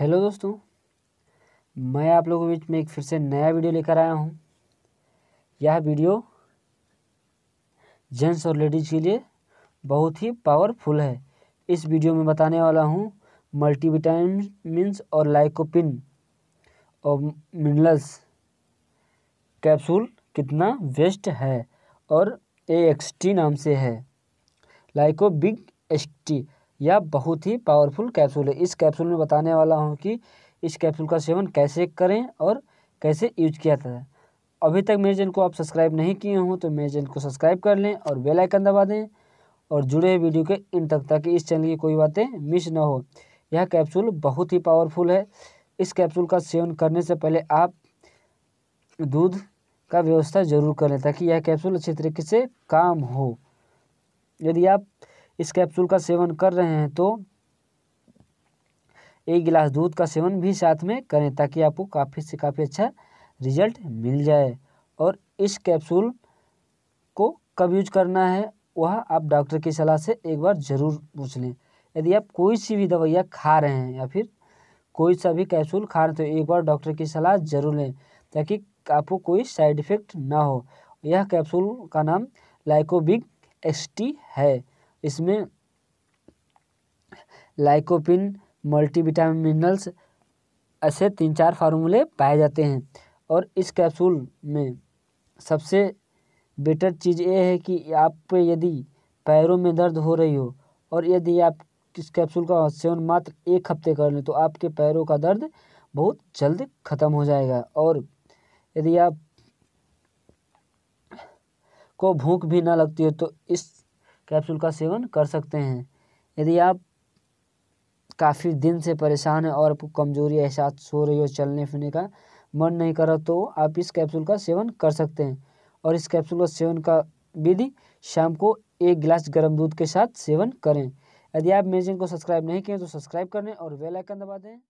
hello दोस्तों मैं आप लोगों के बीच में एक फिर से नया वीडियो लेकर आया हूँ यह वीडियो जेंट्स और लेडीज के लिए बहुत ही पावरफुल है इस वीडियो में बताने वाला हूँ मल्टीविटामस और लाइकोपिन और मिनरल्स कैप्सूल कितना वेस्ट है और ए एक्स टी नाम से है लाइको बिग एस टी यह बहुत ही पावरफुल कैप्सूल है इस कैप्सूल में बताने वाला हूँ कि इस कैप्सूल का सेवन कैसे करें और कैसे यूज किया जाता है अभी तक मेरे चैनल को आप सब्सक्राइब नहीं किए हों तो मेरे चैनल को सब्सक्राइब कर लें और बेल आइकन दबा दें और जुड़े वीडियो के इन तक ताकि इस चैनल की कोई बातें मिस ना हो यह कैप्सूल बहुत ही पावरफुल है इस कैप्सूल का सेवन करने से पहले आप दूध का व्यवस्था जरूर करें ताकि यह कैप्सूल अच्छे तरीके से काम हो यदि आप इस कैप्सूल का सेवन कर रहे हैं तो एक गिलास दूध का सेवन भी साथ में करें ताकि आपको काफ़ी से काफ़ी अच्छा रिजल्ट मिल जाए और इस कैप्सूल को कब यूज करना है वह आप डॉक्टर की सलाह से एक बार ज़रूर पूछ लें यदि आप कोई सी भी दवाइयाँ खा रहे हैं या फिर कोई सा भी कैप्सूल खा रहे हैं तो एक बार डॉक्टर की सलाह ज़रूर लें ताकि आपको कोई साइड इफ़ेक्ट ना हो यह कैप्सूल का नाम लाइकोबिग एस है इसमें लाइकोपिन मल्टीविटामिनल्स ऐसे तीन चार फार्मूले पाए जाते हैं और इस कैप्सूल में सबसे बेटर चीज़ ये है कि आप पे यदि पैरों में दर्द हो रही हो और यदि आप इस कैप्सूल का सेवन मात्र एक हफ्ते कर लें तो आपके पैरों का दर्द बहुत जल्द ख़त्म हो जाएगा और यदि आप को भूख भी ना लगती हो तो इस कैप्सूल का सेवन कर सकते हैं यदि आप काफ़ी दिन से परेशान हैं और आपको कमजोरी एहसास हो रही हो चलने फिरने का मन नहीं कर रहा तो आप इस कैप्सूल का सेवन कर सकते हैं और इस कैप्सूल का सेवन का विधि शाम को एक गिलास गर्म दूध के साथ सेवन करें यदि आप मेरे चैनल को सब्सक्राइब नहीं किए तो सब्सक्राइब करें और बेल आइकन दबा दें